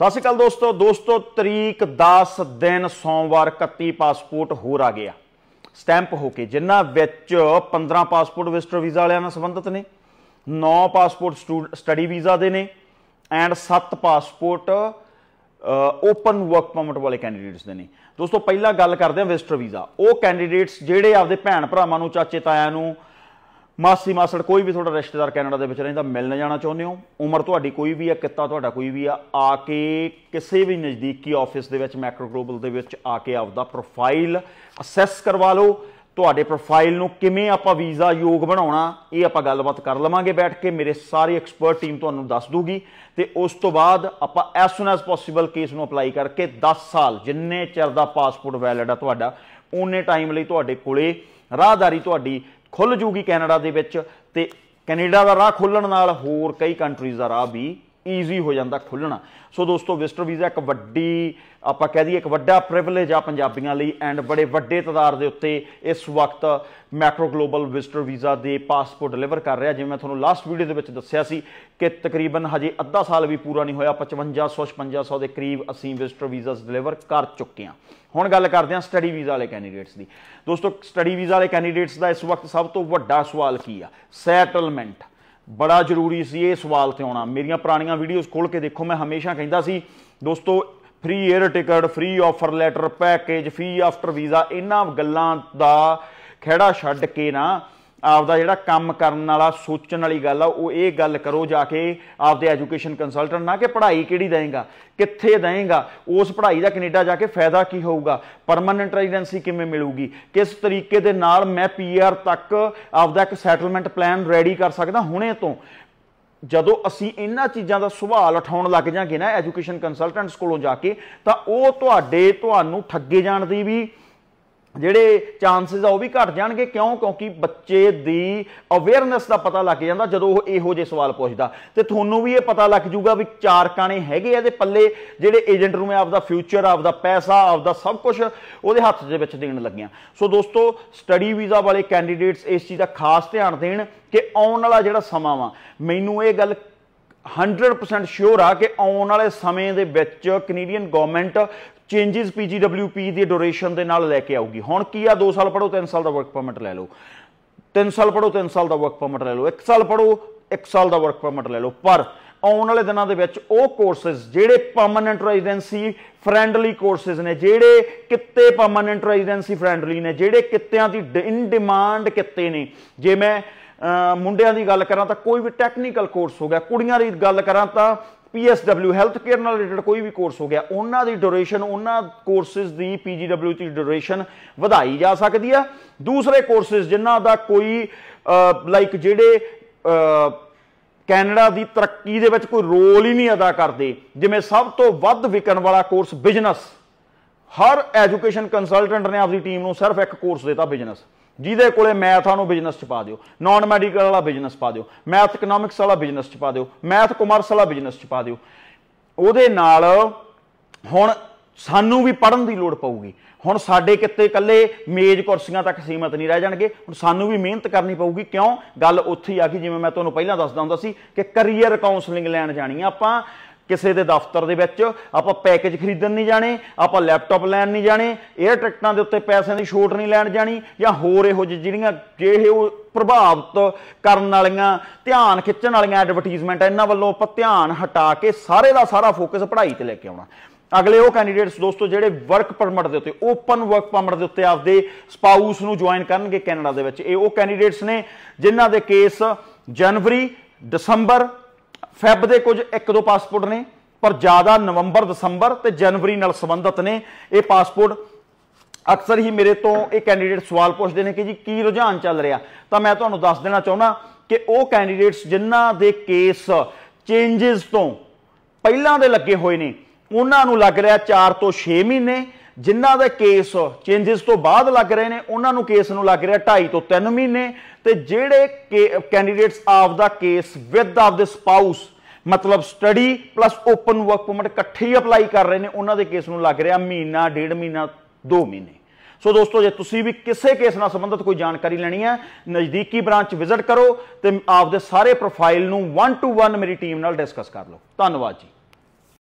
ਸਤਿ ਸ਼੍ਰੀ ਅਕਾਲ ਦੋਸਤੋ ਦੋਸਤੋ ਤਰੀਕ 10 ਦਿਨ ਸੋਮਵਾਰ 31 ਪਾਸਪੋਰਟ ਹੋਰ ਆ ਗਿਆ ਸਟੈਂਪ ਹੋ ਕੇ ਜਿਨ੍ਹਾਂ ਵਿੱਚ 15 ਪਾਸਪੋਰਟ ਵਿਜ਼ਟਰ ਵੀਜ਼ਾ ਵਾਲਿਆਂ ਨਾਲ ਸੰਬੰਧਿਤ ਨੇ 9 ਪਾਸਪੋਰਟ ਸਟੱਡੀ ਵੀਜ਼ਾ ਦੇ ਨੇ and 7 passport open work permit ਵਾਲੇ ਕੈਂਡੀਡੇਟਸ ਦੇ ਨੇ ਦੋਸਤੋ ਪਹਿਲਾਂ ਗੱਲ ਕਰਦੇ ਹਾਂ ਵਿਜ਼ਟਰ ਵੀਜ਼ਾ ਉਹ ਕੈਂਡੀਡੇਟਸ ਜਿਹੜੇ ਆਪਦੇ ਭੈਣ ਭਰਾਵਾਂ ਨੂੰ ਚਾਚੇ ਤਾਇਆਂ ਨੂੰ ਮਾਸੀ ਮਾਸੜ ਕੋਈ ਵੀ ਤੁਹਾਡਾ ਰਿਸ਼ਤੇਦਾਰ ਕੈਨੇਡਾ ਦੇ ਵਿੱਚ ਰਹਿੰਦਾ ਮਿਲਣ ਜਾਣਾ ਚਾਹੁੰਦੇ ਹੋ ਉਮਰ ਤੁਹਾਡੀ ਕੋਈ ਵੀ ਆ ਕਿੱਤਾ ਤੁਹਾਡਾ ਕੋਈ ਵੀ ਆ ਆ ਕੇ ਕਿਸੇ ਵੀ ਨਜ਼ਦੀਕੀ ਆਫਿਸ ਦੇ ਵਿੱਚ ਮੈਕਰੋ ਗਲੋਬਲ ਦੇ ਵਿੱਚ ਆ ਕੇ ਆਪਦਾ ਪ੍ਰੋਫਾਈਲ ਅਸੈਸ ਕਰਵਾ ਲਓ ਤੁਹਾਡੇ ਪ੍ਰੋਫਾਈਲ ਨੂੰ ਕਿਵੇਂ ਆਪਾਂ ਵੀਜ਼ਾ ਯੋਗ ਬਣਾਉਣਾ ਇਹ ਆਪਾਂ ਗੱਲਬਾਤ ਕਰ ਲਵਾਂਗੇ ਬੈਠ ਕੇ ਮੇਰੇ ਸਾਰੇ ਐਕਸਪਰਟ ਟੀਮ ਤੁਹਾਨੂੰ ਦੱਸ ਦੂਗੀ ਤੇ ਉਸ ਤੋਂ ਬਾਅਦ ਆਪਾਂ as soon as possible case ਨੂੰ ਅਪਲਾਈ ਕਰਕੇ 10 ਸਾਲ ਜਿੰਨੇ ਚਿਰ ਦਾ ਪਾਸਪੋਰਟ ਵੈਲਿਡ ਆ ਤੁਹਾਡਾ ਉਹਨੇ ਟਾਈਮ ਲਈ ਤੁਹਾਡੇ ਕੋਲੇ ਰਾਹਦਾਰੀ ਤੁਹਾਡੀ ਖੁੱਲ ਜੂਗੀ ਕੈਨੇਡਾ ਦੇ ਵਿੱਚ ਤੇ ਕੈਨੇਡਾ ਦਾ ਰਾਹ ਖੋਲਣ ਨਾਲ ਹੋਰ ਕਈ ਕੰਟਰੀਜ਼ ਦਾ ਰਾਹ ਵੀ ਈਜ਼ੀ ਹੋ ਜਾਂਦਾ ਖੁੱਲਣਾ ਸੋ ਦੋਸਤੋ ਵਿਜ਼ਟਰ ਵੀਜ਼ਾ ਇੱਕ ਵੱਡੀ ਆਪਾਂ ਕਹਿ ਦਈਏ ਇੱਕ ਵੱਡਾ ਪ੍ਰਿਵਿਲੇਜ ਆ ਪੰਜਾਬੀਆਂ ਲਈ ਐਂਡ ਬੜੇ ਵੱਡੇ ਤਦਾਰ ਦੇ ਉੱਤੇ ਇਸ ਵਕਤ ਮੈਕਰੋ ਗਲੋਬਲ ਵਿਜ਼ਟਰ ਵੀਜ਼ਾ ਦੇ ਪਾਸਪੋਰਟ ਡਿਲੀਵਰ ਕਰ ਰਿਹਾ ਜਿਵੇਂ ਮੈਂ ਤੁਹਾਨੂੰ ਲਾਸਟ ਵੀਡੀਓ ਦੇ ਵਿੱਚ ਦੱਸਿਆ ਸੀ ਕਿ ਤਕਰੀਬਨ ਹਜੇ ਅੱਧਾ ਸਾਲ ਵੀ ਪੂਰਾ ਨਹੀਂ ਹੋਇਆ 5500 5500 ਦੇ ਕਰੀਬ ਅਸੀਂ ਵਿਜ਼ਟਰ ਵੀਜ਼ਾਸ ਡਿਲੀਵਰ ਕਰ ਚੁੱਕੇ ਹਾਂ ਹੁਣ ਗੱਲ ਕਰਦੇ ਹਾਂ ਸਟੱਡੀ ਵੀਜ਼ਾ ਵਾਲੇ ਕੈਂਡੀਡੇਟਸ ਦੀ ਦੋਸਤੋ ਸਟੱਡੀ ਵੀਜ਼ਾ ਵਾਲੇ ਕੈਂਡੀਡੇਟਸ ਦਾ ਇਸ ਵਕਤ ਸਭ ਤੋਂ ਵੱਡਾ ਸਵਾਲ ਕੀ ਆ ਸੈਟਲਮੈਂਟ ਬੜਾ ਜ਼ਰੂਰੀ ਸੀ ਇਹ ਸਵਾਲ ਤੇ ਆਉਣਾ ਮੇਰੀਆਂ ਪੁਰਾਣੀਆਂ ਵੀਡੀਓਜ਼ ਖੋਲ ਕੇ ਦੇਖੋ ਮੈਂ ਹਮੇਸ਼ਾ ਕਹਿੰਦਾ ਸੀ ਦੋਸਤੋ free air ticket free offer letter package fee after visa ਇਹਨਾਂ ਗੱਲਾਂ ਦਾ ਖਿਹੜਾ ਛੱਡ ਕੇ ਨਾ ਆਪਦਾ ਜਿਹੜਾ ਕੰਮ ਕਰਨ ਵਾਲਾ ਸੋਚਣ ਵਾਲੀ ਗੱਲ ਆ ਉਹ ਇਹ ਗੱਲ ਕਰੋ ਜਾ ਕੇ ਆਪਦੇ ਐਜੂਕੇਸ਼ਨ ਕੰਸਲਟੈਂਟ ਨਾਲ ਕਿ ਪੜ੍ਹਾਈ ਕਿਹੜੀ ਦੇਂਗਾ ਕਿੱਥੇ ਦੇਂਗਾ ਉਸ ਪੜ੍ਹਾਈ ਦਾ ਕੈਨੇਡਾ ਜਾ ਕੇ ਫਾਇਦਾ ਕੀ ਹੋਊਗਾ ਪਰਮਨੈਂਟ ਰੈਜ਼ੀਡੈਂਸੀ ਕਿਵੇਂ ਮਿਲੂਗੀ ਕਿਸ ਤਰੀਕੇ ਦੇ ਨਾਲ ਮੈਂ ਪੀਆਰ ਤੱਕ ਆਪਦਾ ਇੱਕ ਸੈਟਲਮੈਂਟ ਪਲਾਨ ਰੈਡੀ ਕਰ ਸਕਦਾ ਹੁਣੇ ਤੋਂ ਜਦੋਂ ਅਸੀਂ ਇਹਨਾਂ ਚੀਜ਼ਾਂ ਦਾ ਸਵਾਲ ਉਠਾਉਣ ਲੱਗ ਜਾਾਂਗੇ ਨਾ ਐਜੂਕੇਸ਼ਨ ਕੰਸਲਟੈਂਟਸ ਕੋਲੋਂ ਜਾ ਕੇ ਤਾਂ ਉਹ ਤੁਹਾਡੇ ਤੁਹਾਨੂੰ ਠੱਗੇ ਜਾਣ ਦੀ ਵੀ ਜਿਹੜੇ ਚਾਂਸਸ ਆ ਉਹ ਵੀ ਘਟ ਜਾਣਗੇ ਕਿਉਂ ਕਿਉਂਕਿ ਬੱਚੇ ਦੀ ਅਵੇਅਰਨੈਸ ਦਾ ਪਤਾ ਲੱਗ ਜਾਂਦਾ ਜਦੋਂ ਉਹ ਇਹੋ ਜਿਹੇ ਸਵਾਲ ਪੁੱਛਦਾ ਤੇ ਤੁਹਾਨੂੰ ਵੀ ਇਹ ਪਤਾ ਲੱਗ ਜਾਊਗਾ ਵੀ ਚਾਰ ਕਾਣੇ ਹੈਗੇ ਆ ਤੇ ਪੱਲੇ ਜਿਹੜੇ ਏਜੰਟ ਨੂੰ ਮੈਂ ਆਪਦਾ ਫਿਊਚਰ ਆਪਦਾ ਪੈਸਾ ਆਪਦਾ ਸਭ ਕੁਝ ਉਹਦੇ ਹੱਥ ਦੇ ਵਿੱਚ ਦੇਣ ਲੱਗਿਆ ਸੋ ਦੋਸਤੋ ਸਟੱਡੀ ਵੀਜ਼ਾ ਵਾਲੇ ਕੈਂਡੀਡੇਟਸ ਇਸ ਚੀਜ਼ ਦਾ ਖਾਸ ਧਿਆਨ ਦੇਣ ਕਿ ਆਉਣ ਵਾਲਾ ਜਿਹੜਾ ਸਮਾਂ ਵਾ ਮੈਨੂੰ ਇਹ ਗੱਲ 100% ਸ਼ੋਰ ਆ ਕਿ ਆਉਣ ਵਾਲੇ ਸਮੇਂ ਦੇ ਵਿੱਚ ਕੈਨੇਡੀਅਨ ਗਵਰਨਮੈਂਟ ਚੇਂजेस ਪੀਜੀਡਬਲਯੂਪੀ ਦੀ ਡਿਊਰੇਸ਼ਨ ਦੇ ਨਾਲ ਲੈ ਕੇ ਆਊਗੀ ਹੁਣ ਕੀ ਆ 2 ਸਾਲ ਪੜੋ 3 ਸਾਲ ਦਾ ਵਰਕ ਪਰਮਿਟ ਲੈ ਲਓ 3 ਸਾਲ ਪੜੋ 3 ਸਾਲ ਦਾ ਵਰਕ ਪਰਮਿਟ ਲੈ ਲਓ 1 ਸਾਲ ਪੜੋ 1 ਸਾਲ ਦਾ ਵਰਕ ਪਰਮਿਟ ਲੈ ਲਓ ਪਰ ਆਉਣ ਵਾਲੇ ਦਿਨਾਂ ਦੇ ਵਿੱਚ ਉਹ ਕੋਰਸਸ ਜਿਹੜੇ ਪਰਮਨੈਂਟ ਰੈਜ਼ੀਡੈਂਸੀ ਫ੍ਰੈਂਡਲੀ ਕੋਰਸਸ ਨੇ ਜਿਹੜੇ ਕਿਤੇ ਪਰਮਨੈਂਟ ਰੈਜ਼ੀਡੈਂਸੀ ਫ੍ਰੈਂਡਲੀ ਨੇ ਜਿਹੜੇ ਕਿਤਿਆਂ ਦੀ ਇਨ ਡਿਮਾਂਡ ਕਿਤੇ ਨੇ ਜੇ ਮੈਂ ਮੁੰਡਿਆਂ ਦੀ ਗੱਲ ਕਰਾਂ ਤਾਂ ਕੋਈ ਵੀ ਟੈਕਨੀਕਲ ਕੋਰਸ ਹੋ ਗਿਆ ਕੁੜੀਆਂ ਦੀ ਗੱਲ ਕਰਾਂ ਤਾਂ ਪੀਐਸਡਬਲਯੂ ਹੈਲਥ ਕੇਅਰ ਨਾਲ ਰਿਲੇਟਡ ਕੋਈ ਵੀ ਕੋਰਸ ਹੋ ਗਿਆ ਉਹਨਾਂ ਦੀ ਡਿਊਰੇਸ਼ਨ ਉਹਨਾਂ ਕੋਰਸਸ ਦੀ ਪੀਜੀਡਬਲਯੂ ਦੀ ਡਿਊਰੇਸ਼ਨ ਵਧਾਈ ਜਾ ਸਕਦੀ ਆ ਦੂਸਰੇ ਕੋਰਸਸ ਜਿਨ੍ਹਾਂ ਦਾ ਕੋਈ ਲਾਈਕ ਜਿਹੜੇ ਕੈਨੇਡਾ ਦੀ ਤਰੱਕੀ ਦੇ ਵਿੱਚ ਕੋਈ ਰੋਲ ਹੀ ਨਹੀਂ ਅਦਾ ਕਰਦੇ ਜਿਵੇਂ ਸਭ ਤੋਂ ਵੱਧ ਵਿਕਣ ਵਾਲਾ ਕੋਰਸ ਬਿਜ਼ਨਸ ਹਰ ਐਜੂਕੇਸ਼ਨ ਕੰਸਲਟੈਂਟ ਨੇ ਆਪਣੀ ਟੀਮ ਨੂੰ ਸਿਰਫ ਇੱਕ ਕੋਰਸ ਦਿੱਤਾ ਬਿਜ਼ਨਸ ਜਿਹਦੇ ਕੋਲੇ ਮੈਥ ਆ ਨੂੰ ਬਿਜ਼ਨਸ ਚ ਪਾ ਦਿਓ ਨਾਨ ਮੈਡੀਕਲ ਵਾਲਾ ਬਿਜ਼ਨਸ ਪਾ ਦਿਓ ਮੈਥ ਇਕਨੋਮਿਕਸ ਵਾਲਾ ਬਿਜ਼ਨਸ ਚ ਪਾ ਦਿਓ ਮੈਥ ਕਮਰਸ ਵਾਲਾ ਬਿਜ਼ਨਸ ਚ ਪਾ ਦਿਓ ਉਹਦੇ ਨਾਲ ਹੁਣ ਸਾਨੂੰ ਵੀ ਪੜਨ ਦੀ ਲੋੜ ਪਊਗੀ ਹੁਣ ਸਾਡੇ ਕਿਤੇ ਇਕੱਲੇ ਮੇਜ਼ ਕੁਰਸੀਆਂ ਤੱਕ ਸੀਮਤ ਨਹੀਂ ਰਹਿ ਜਾਣਗੇ ਹੁਣ ਸਾਨੂੰ ਵੀ ਮਿਹਨਤ ਕਰਨੀ ਪਊਗੀ ਕਿਉਂ ਗੱਲ ਉੱਥੇ ਹੀ ਆ ਗਈ ਜਿਵੇਂ ਮੈਂ ਤੁਹਾਨੂੰ ਪਹਿਲਾਂ ਦੱਸਦਾ ਹੁੰਦਾ ਸੀ ਕਿ ਕੈਰੀਅਰ ਕਾਉਂਸਲਿੰਗ ਲੈਣ ਜਾਣੀ ਆ ਆਪਾਂ ਕਿਸੇ ਦੇ ਦਫ਼ਤਰ ਦੇ ਵਿੱਚ ਆਪਾਂ ਪੈਕੇਜ ਖਰੀਦਣ ਨਹੀਂ ਜਾਣੇ ਆਪਾਂ ਲੈਪਟਾਪ ਲੈਣ ਨਹੀਂ ਜਾਣੇ 에어 ਟਿਕਟਾਂ ਦੇ ਉੱਤੇ ਪੈਸਿਆਂ ਦੀ ਛੋਟ ਨਹੀਂ ਲੈਣ ਜਾਣੀ ਜਾਂ ਹੋਰ ਇਹੋ ਜਿਹੜੀਆਂ ਜਿਹੇ ਉਹ ਪ੍ਰਭਾਵਿਤ ਕਰਨ ਵਾਲੀਆਂ ਧਿਆਨ ਖਿੱਚਣ ਵਾਲੀਆਂ ਐਡਵਰਟਾਈਜ਼ਮੈਂਟ ਇਹਨਾਂ ਵੱਲੋਂ ਆਪਾਂ ਧਿਆਨ ਹਟਾ ਕੇ ਸਾਰੇ ਦਾ ਸਾਰਾ ਫੋਕਸ ਪੜ੍ਹਾਈ ਤੇ ਲੈ ਕੇ ਆਉਣਾ ਅਗਲੇ ਉਹ ਕੈਂਡੀਡੇਟਸ ਦੋਸਤੋ ਜਿਹੜੇ ਵਰਕ ਪਰਮਿਟ ਦੇ ਉੱਤੇ ਓਪਨ ਵਰਕ ਪਰਮਿਟ ਦੇ ਉੱਤੇ ਆਪਦੇ ਸਪਾਊਸ ਨੂੰ ਜੁਆਇਨ ਕਰਨਗੇ ਕੈਨੇਡਾ ਦੇ ਵਿੱਚ ਇਹ ਉਹ ਕੈਂਡੀਡੇਟਸ ਨੇ ਜਿਨ੍ਹਾਂ ਦੇ ਕੇਸ ਜਨਵਰੀ ਦਸੰਬਰ ਫੈਬ ਦੇ ਕੁਝ ਇੱਕ ਦੋ ਪਾਸਪੋਰਟ ਨੇ ਪਰ ਜ਼ਿਆਦਾ ਨਵੰਬਰ ਦਸੰਬਰ ਤੇ ਜਨਵਰੀ ਨਾਲ ਸੰਬੰਧਤ ਨੇ ਇਹ ਪਾਸਪੋਰਟ ਅਕਸਰ ਹੀ ਮੇਰੇ ਤੋਂ ਇਹ ਕੈਂਡੀਡੇਟ ਸਵਾਲ ਪੁੱਛਦੇ ਨੇ ਕਿ ਜੀ ਕੀ ਰੁਝਾਨ ਚੱਲ ਰਿਹਾ ਤਾਂ ਮੈਂ ਤੁਹਾਨੂੰ ਦੱਸ ਦੇਣਾ ਚਾਹੁੰਦਾ ਕਿ ਉਹ ਕੈਂਡੀਡੇਟਸ ਜਿਨ੍ਹਾਂ ਦੇ ਕੇਸ ਚੇਂਜਸ ਤੋਂ ਪਹਿਲਾਂ ਦੇ ਲੱਗੇ ਹੋਏ ਨੇ ਉਹਨਾਂ ਨੂੰ ਲੱਗ ਰਿਹਾ 4 ਤੋਂ 6 ਮਹੀਨੇ ਜਿਨ੍ਹਾਂ ਦੇ ਕੇਸ ਚੇਂजेस ਤੋਂ ਬਾਅਦ ਲੱਗ ਰਹੇ ਨੇ ਉਹਨਾਂ ਨੂੰ ਕੇਸ ਨੂੰ ਲੱਗ ਰਿਹਾ 2.5 ਤੋਂ 3 ਮਹੀਨੇ ਤੇ ਜਿਹੜੇ ਕੈਂਡੀਡੇਟਸ ਆਫ ਦਾ case with of this spouse ਮਤਲਬ study plus open work permit ਇਕੱਠੇ ਹੀ ਅਪਲਾਈ ਕਰ ਰਹੇ ਨੇ ਉਹਨਾਂ ਦੇ ਕੇਸ ਨੂੰ ਲੱਗ ਰਿਹਾ ਮਹੀਨਾ ਡੇਢ ਮਹੀਨਾ 2 ਮਹੀਨੇ ਸੋ ਦੋਸਤੋ ਜੇ ਤੁਸੀਂ ਵੀ ਕਿਸੇ ਕੇਸ ਨਾਲ ਸੰਬੰਧਿਤ ਕੋਈ ਜਾਣਕਾਰੀ ਲੈਣੀ ਹੈ ਨਜ਼ਦੀਕੀ ਬ੍ਰਾਂਚ ਵਿਜ਼ਿਟ ਕਰੋ ਤੇ ਆਪਦੇ ਸਾਰੇ ਪ੍ਰੋਫਾਈਲ ਨੂੰ 1 ਟੂ 1 ਮੇਰੀ ਟੀਮ ਨਾਲ ਡਿਸਕਸ ਕਰ ਲਓ ਧੰਨਵਾਦ ਜੀ